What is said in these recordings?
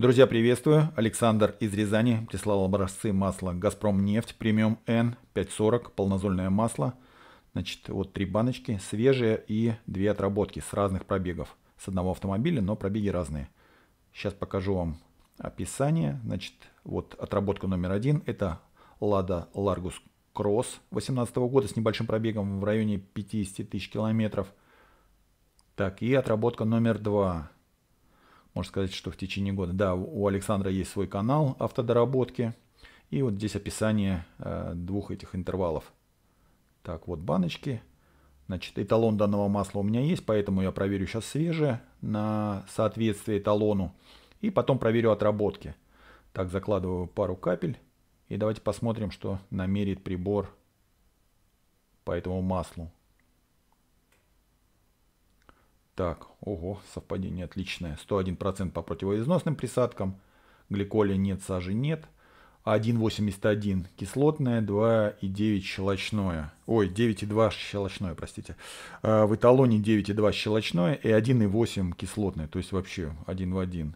Друзья, приветствую. Александр из Рязани прислал образцы масла «Газпром нефть» премиум N 540, полнозольное масло. Значит, вот три баночки, свежие и две отработки с разных пробегов. С одного автомобиля, но пробеги разные. Сейчас покажу вам описание. Значит, вот отработка номер один. Это Lada Largus Cross 2018 года с небольшим пробегом в районе 50 тысяч километров. Так, и отработка номер два можно сказать, что в течение года. Да, у Александра есть свой канал автодоработки. И вот здесь описание э, двух этих интервалов. Так, вот баночки. Значит, эталон данного масла у меня есть, поэтому я проверю сейчас свежее на соответствие эталону. И потом проверю отработки. Так, закладываю пару капель. И давайте посмотрим, что намерит прибор по этому маслу. Так, ого, совпадение отличное. 101% по противоизносным присадкам. Гликоли нет, сажи нет. 1,81 кислотное, 2,9 щелочное. Ой, 9,2 щелочное, простите. А, в эталоне 9,2 щелочное и 1,8 кислотное. То есть вообще 1 в 1.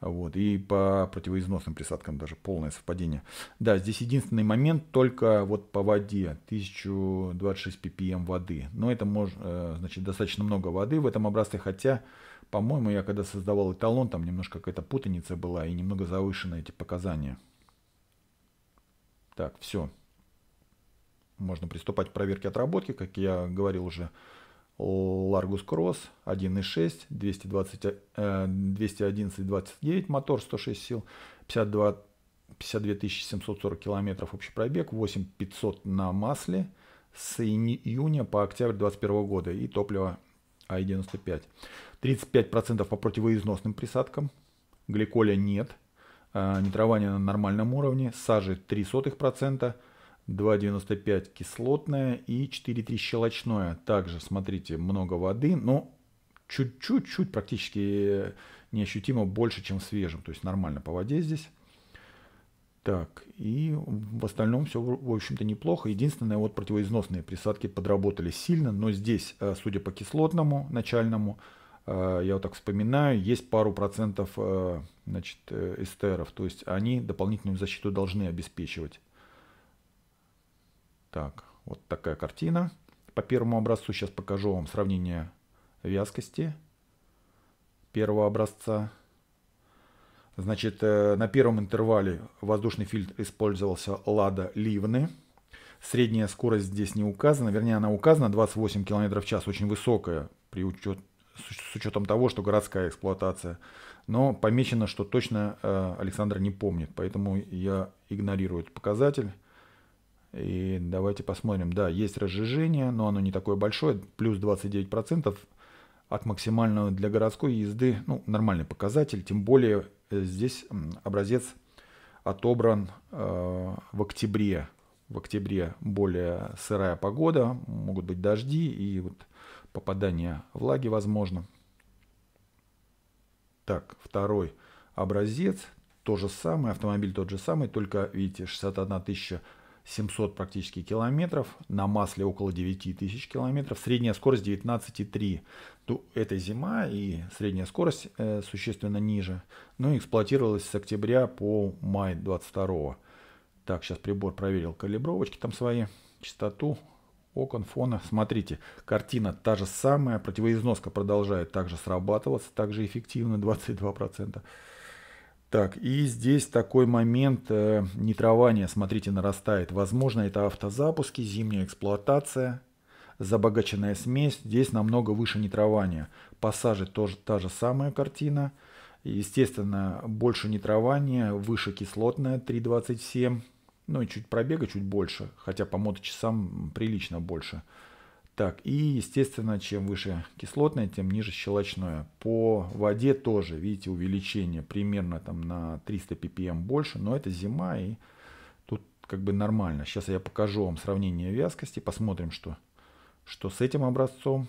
Вот, и по противоизносным присадкам даже полное совпадение. Да, здесь единственный момент только вот по воде, 1026 ppm воды. Но это мож, э, значит, достаточно много воды в этом образце, хотя, по-моему, я когда создавал эталон, там немножко какая-то путаница была и немного завышены эти показания. Так, все. Можно приступать к проверке отработки, как я говорил уже. Largus Cross 1.6, 220 211-29 мотор, 106 сил, 52, 52 740 километров общий пробег, 8500 на масле с июня по октябрь 2021 года и топливо АИ-95. 35% по противоизносным присадкам, гликоля нет, э, нитрование на нормальном уровне, сажи 0,03%, 2,95 кислотное и 4,3 щелочное. Также, смотрите, много воды, но чуть-чуть, практически э, неощутимо больше, чем в свежем. То есть нормально по воде здесь. Так, и в остальном все, в общем-то, неплохо. Единственное, вот противоизносные присадки подработали сильно, но здесь, э, судя по кислотному начальному, э, я вот так вспоминаю, есть пару процентов значит, эстеров, то есть они дополнительную защиту должны обеспечивать. Так, вот такая картина. По первому образцу сейчас покажу вам сравнение вязкости первого образца. Значит, э, на первом интервале воздушный фильтр использовался Лада Ливны. Средняя скорость здесь не указана, вернее она указана 28 км в час, очень высокая при учет, с учетом того, что городская эксплуатация. Но помечено, что точно э, Александр не помнит, поэтому я игнорирую этот показатель. И давайте посмотрим. Да, есть разжижение, но оно не такое большое, плюс 29% от максимального для городской езды. Ну, нормальный показатель, тем более э, здесь образец отобран э, в октябре. В октябре более сырая погода, могут быть дожди и вот попадание влаги возможно. Так, второй образец, то же самое, автомобиль тот же самый, только, видите, 61 тысяча 700 практически километров, на масле около 9 тысяч километров, средняя скорость 19,3. Это зима и средняя скорость э, существенно ниже. Ну эксплуатировалась с октября по май 22 Так, сейчас прибор проверил калибровочки там свои, частоту окон, фона. Смотрите, картина та же самая, противоизноска продолжает также срабатываться, также эффективно 22%. Так, и здесь такой момент э, нитрования, а смотрите, нарастает. Возможно, это автозапуски, зимняя эксплуатация, забогаченная смесь. Здесь намного выше нитрования. Пассажи тоже та же самая картина. Естественно, больше нитрования, выше кислотная 3,27. Ну и чуть пробега чуть больше, хотя по моточасам прилично больше. Так, и, естественно, чем выше кислотное, тем ниже щелочное. По воде тоже, видите, увеличение примерно там на 300 ppm больше, но это зима и тут как бы нормально. Сейчас я покажу вам сравнение вязкости, посмотрим, что, что с этим образцом.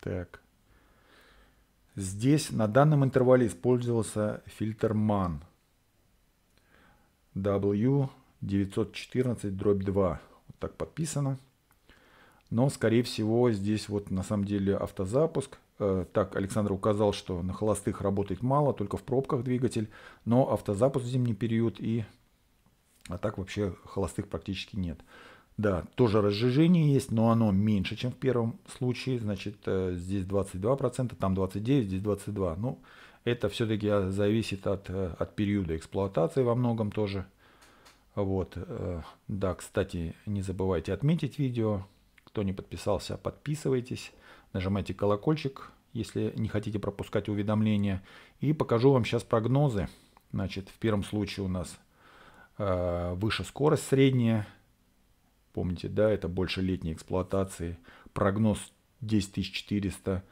Так. Здесь на данном интервале использовался фильтр MAN W914-2. Вот так подписано. Но, скорее всего, здесь вот на самом деле автозапуск. Э, так, Александр указал, что на холостых работает мало, только в пробках двигатель. Но автозапуск в зимний период и... А так вообще холостых практически нет. Да, тоже разжижение есть, но оно меньше, чем в первом случае. Значит, э, здесь 22%, там 29%, здесь 22%. Ну, это все-таки а, зависит от, э, от периода эксплуатации во многом тоже. Вот. Да, кстати, не забывайте отметить видео. Кто не подписался, подписывайтесь, нажимайте колокольчик, если не хотите пропускать уведомления. И покажу вам сейчас прогнозы. Значит, в первом случае у нас э, выше скорость средняя. Помните, да, это больше летней эксплуатации. Прогноз 10400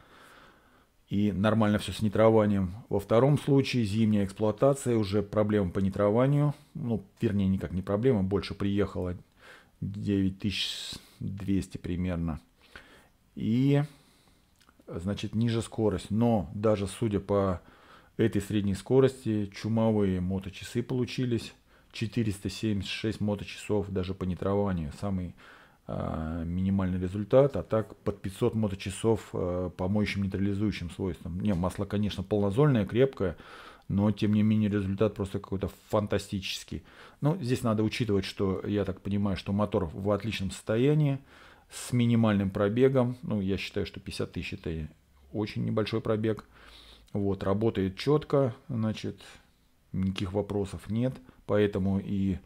и нормально все с нитрованием. Во втором случае зимняя эксплуатация, уже проблема по нитрованию. Ну, вернее, никак не проблема, больше приехало 9000 200 примерно. И, значит, ниже скорость. Но даже судя по этой средней скорости, чумовые моточасы получились. 476 моточасов даже по нейтрованию. Самый э, минимальный результат. А так под 500 моточасов э, по моющим нейтрализующим свойствам. Не, масло, конечно, полнозольное, крепкое но тем не менее результат просто какой-то фантастический. Но ну, здесь надо учитывать, что я так понимаю, что мотор в отличном состоянии, с минимальным пробегом, ну я считаю, что 50 тысяч это очень небольшой пробег, вот, работает четко, значит, никаких вопросов нет, поэтому и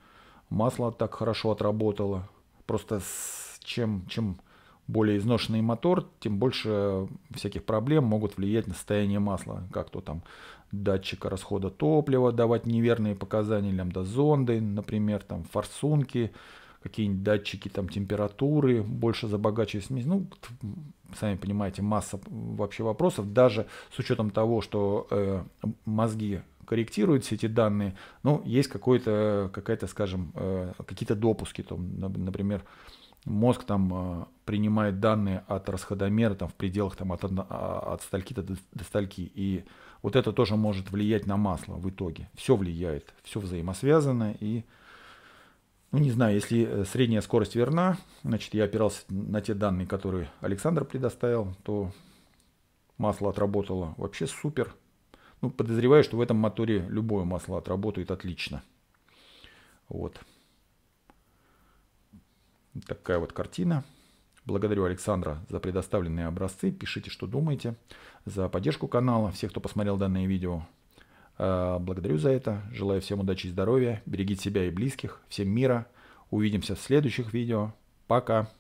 масло так хорошо отработало, просто с чем, чем более изношенный мотор, тем больше всяких проблем могут влиять на состояние масла, как то там датчика расхода топлива, давать неверные показания лямбда-зонды, например, там форсунки, какие-нибудь датчики там температуры, больше забогачиваясь. Ну, сами понимаете, масса вообще вопросов. Даже с учетом того, что э, мозги корректируют все эти данные, ну, есть какой-то, какая-то, скажем, э, какие-то допуски, там, например, мозг там э, принимает данные от расходомера там, в пределах там, от, а, от стальки до, до стальки. И вот это тоже может влиять на масло в итоге. Все влияет, все взаимосвязано. И, ну не знаю, если э, средняя скорость верна, значит я опирался на те данные, которые Александр предоставил, то масло отработало вообще супер. Ну, подозреваю, что в этом моторе любое масло отработает отлично. Вот. Такая вот картина. Благодарю Александра за предоставленные образцы. Пишите, что думаете. За поддержку канала, всех, кто посмотрел данное видео. А, благодарю за это. Желаю всем удачи и здоровья. Берегите себя и близких. Всем мира. Увидимся в следующих видео. Пока.